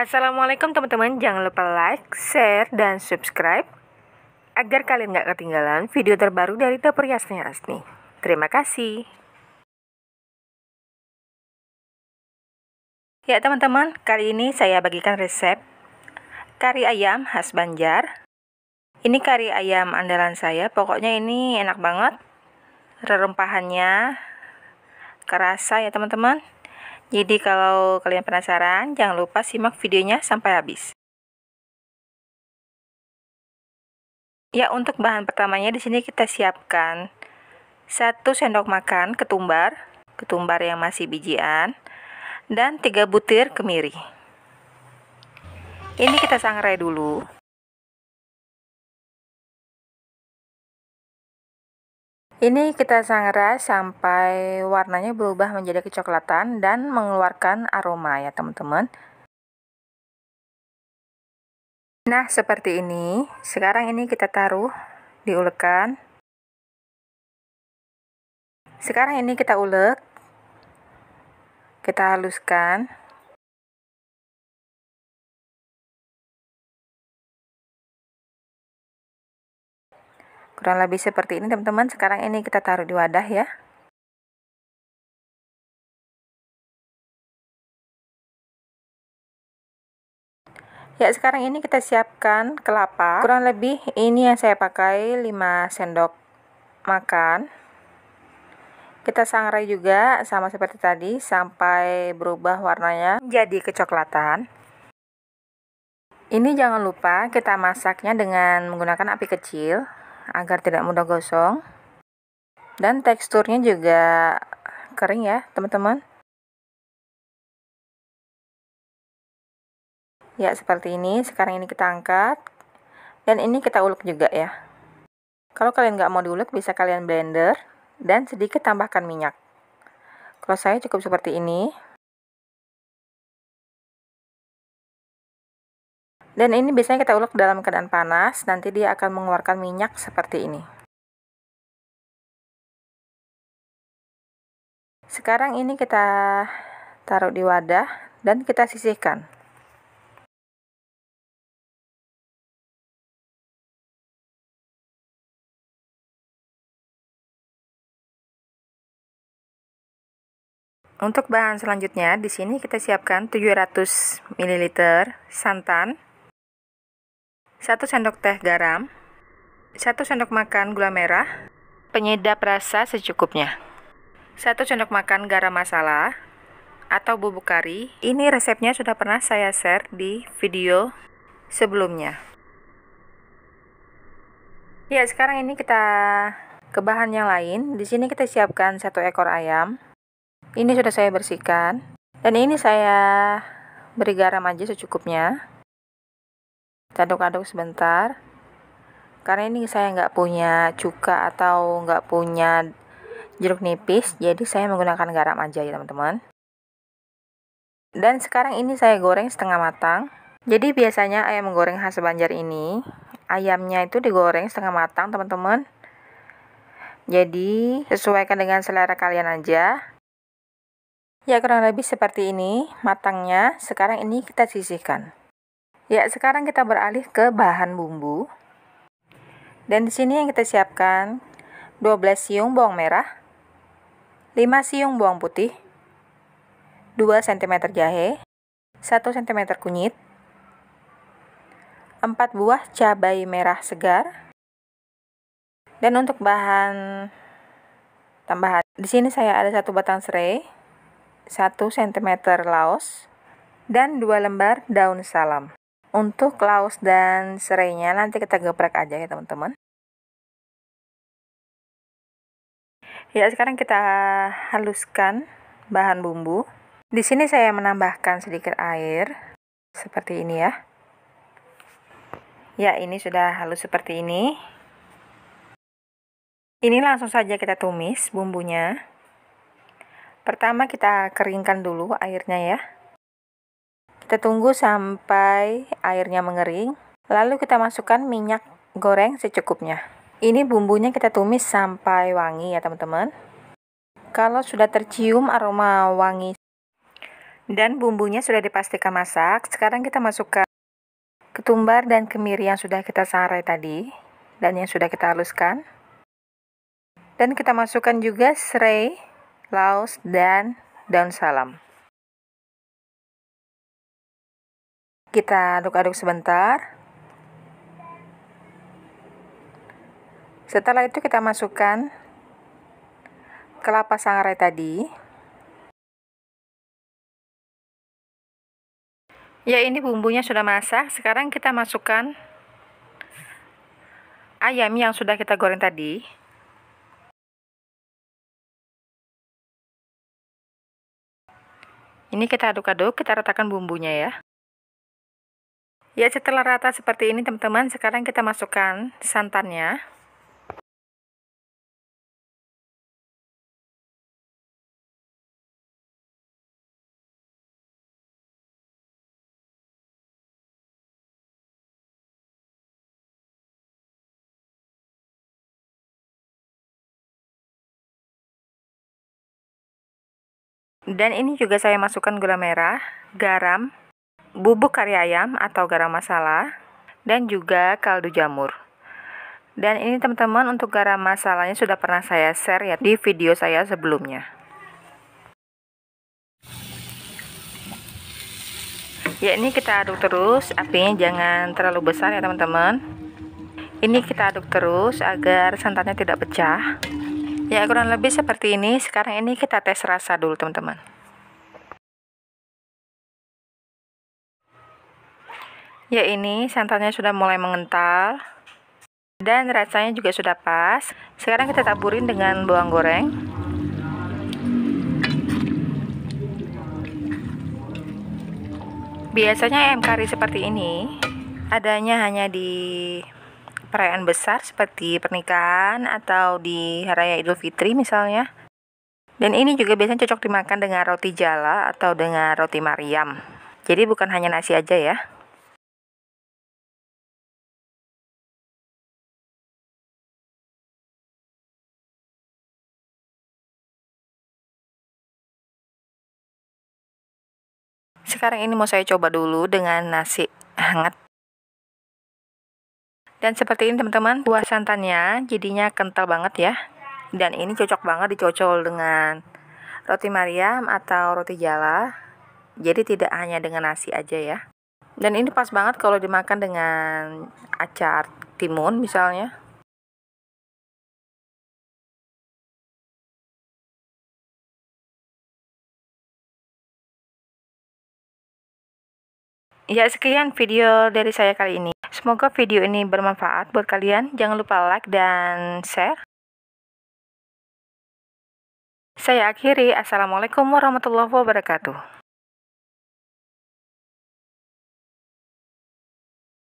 Assalamualaikum teman-teman, jangan lupa like, share, dan subscribe agar kalian gak ketinggalan video terbaru dari Dapur Yasni Asni. Terima kasih. Ya teman-teman, kali ini saya bagikan resep kari ayam khas Banjar. Ini kari ayam andalan saya, pokoknya ini enak banget. Rerempahannya kerasa ya teman-teman. Jadi kalau kalian penasaran, jangan lupa simak videonya sampai habis. Ya, untuk bahan pertamanya di sini kita siapkan 1 sendok makan ketumbar, ketumbar yang masih bijian, dan 3 butir kemiri. Ini kita sangrai dulu. Ini kita sangrai sampai warnanya berubah menjadi kecoklatan dan mengeluarkan aroma ya teman-teman. Nah seperti ini, sekarang ini kita taruh, diulekan. Sekarang ini kita ulek, kita haluskan. kurang lebih seperti ini teman-teman sekarang ini kita taruh di wadah ya Ya, sekarang ini kita siapkan kelapa. Kurang lebih ini yang saya pakai 5 sendok makan. Kita sangrai juga sama seperti tadi sampai berubah warnanya jadi kecoklatan. Ini jangan lupa kita masaknya dengan menggunakan api kecil agar tidak mudah gosong. Dan teksturnya juga kering ya, teman-teman. Ya, seperti ini. Sekarang ini kita angkat. Dan ini kita ulek juga ya. Kalau kalian nggak mau diulek, bisa kalian blender. Dan sedikit tambahkan minyak. Kalau saya cukup seperti ini. Dan ini biasanya kita ulek dalam keadaan panas, nanti dia akan mengeluarkan minyak seperti ini. Sekarang ini kita taruh di wadah dan kita sisihkan. Untuk bahan selanjutnya, di sini kita siapkan 700 ml santan, 1 sendok teh garam, 1 sendok makan gula merah, penyedap rasa secukupnya. 1 sendok makan garam masala atau bubuk kari. Ini resepnya sudah pernah saya share di video sebelumnya. Ya, sekarang ini kita ke bahan yang lain. Di sini kita siapkan satu ekor ayam. Ini sudah saya bersihkan. Dan ini saya beri garam aja secukupnya aduk-aduk sebentar karena ini saya nggak punya cuka atau nggak punya jeruk nipis jadi saya menggunakan garam aja ya teman-teman dan sekarang ini saya goreng setengah matang jadi biasanya ayam goreng khas Banjar ini ayamnya itu digoreng setengah matang teman-teman jadi sesuaikan dengan selera kalian aja ya kurang lebih seperti ini matangnya sekarang ini kita sisihkan Ya, sekarang kita beralih ke bahan bumbu. Dan di sini yang kita siapkan 12 siung bawang merah, 5 siung bawang putih, 2 cm jahe, 1 cm kunyit, 4 buah cabai merah segar. Dan untuk bahan tambahan, di sini saya ada satu batang serai, 1 cm laos, dan 2 lembar daun salam. Untuk laus dan serainya nanti kita geprek aja ya teman-teman. Ya sekarang kita haluskan bahan bumbu. Di sini saya menambahkan sedikit air seperti ini ya. Ya ini sudah halus seperti ini. Ini langsung saja kita tumis bumbunya. Pertama kita keringkan dulu airnya ya. Kita tunggu sampai airnya mengering. Lalu kita masukkan minyak goreng secukupnya. Ini bumbunya kita tumis sampai wangi ya teman-teman. Kalau sudah tercium aroma wangi dan bumbunya sudah dipastikan masak, sekarang kita masukkan ketumbar dan kemiri yang sudah kita sarai tadi dan yang sudah kita haluskan. Dan kita masukkan juga serai, laos, dan daun salam. Kita aduk-aduk sebentar. Setelah itu kita masukkan kelapa sangrai tadi. Ya ini bumbunya sudah masak. Sekarang kita masukkan ayam yang sudah kita goreng tadi. Ini kita aduk-aduk, kita ratakan bumbunya ya. Ya, setelah rata seperti ini, teman-teman, sekarang kita masukkan santannya. Dan ini juga saya masukkan gula merah, garam, bubuk kari ayam atau garam masala, dan juga kaldu jamur. Dan ini teman-teman untuk garam masalanya sudah pernah saya share ya di video saya sebelumnya. Ya ini kita aduk terus, apinya jangan terlalu besar ya teman-teman. Ini kita aduk terus agar santannya tidak pecah. Ya kurang lebih seperti ini. Sekarang ini kita tes rasa dulu teman-teman. Ya ini santannya sudah mulai mengental dan rasanya juga sudah pas. Sekarang kita taburin dengan bawang goreng. Biasanya ayam kari seperti ini adanya hanya di perayaan besar seperti pernikahan atau di Hari Raya Idul Fitri misalnya. Dan ini juga biasanya cocok dimakan dengan roti jala atau dengan roti Mariam. Jadi bukan hanya nasi aja ya. Sekarang ini mau saya coba dulu dengan nasi hangat. Dan seperti ini teman-teman, buah santannya jadinya kental banget ya. Dan ini cocok banget dicocol dengan roti Mariam atau roti jala. Jadi tidak hanya dengan nasi aja ya. Dan ini pas banget kalau dimakan dengan acar timun misalnya. Ya, sekian video dari saya kali ini. Semoga video ini bermanfaat buat kalian. Jangan lupa like dan share. Saya akhiri. Assalamualaikum warahmatullahi wabarakatuh.